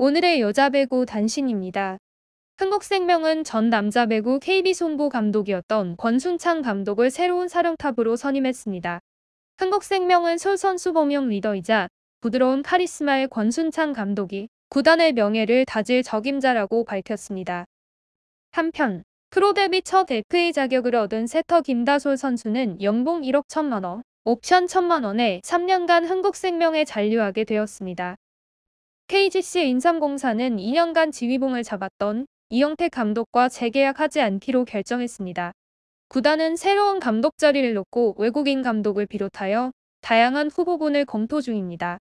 오늘의 여자 배구 단신입니다. 흥국생명은 전 남자 배구 KB손보 감독이었던 권순창 감독을 새로운 사령탑으로 선임했습니다. 흥국생명은 솔선수 범용 리더이자 부드러운 카리스마의 권순창 감독이 구단의 명예를 다질 적임자라고 밝혔습니다. 한편 프로 데뷔 첫 FA 자격을 얻은 세터 김다솔 선수는 연봉 1억 1천만 원, 옵션 1천만 원에 3년간 흥국생명에 잔류하게 되었습니다. KGC 인삼공사는 2년간 지휘봉을 잡았던 이영택 감독과 재계약하지 않기로 결정했습니다. 구단은 새로운 감독 자리를 놓고 외국인 감독을 비롯하여 다양한 후보군을 검토 중입니다.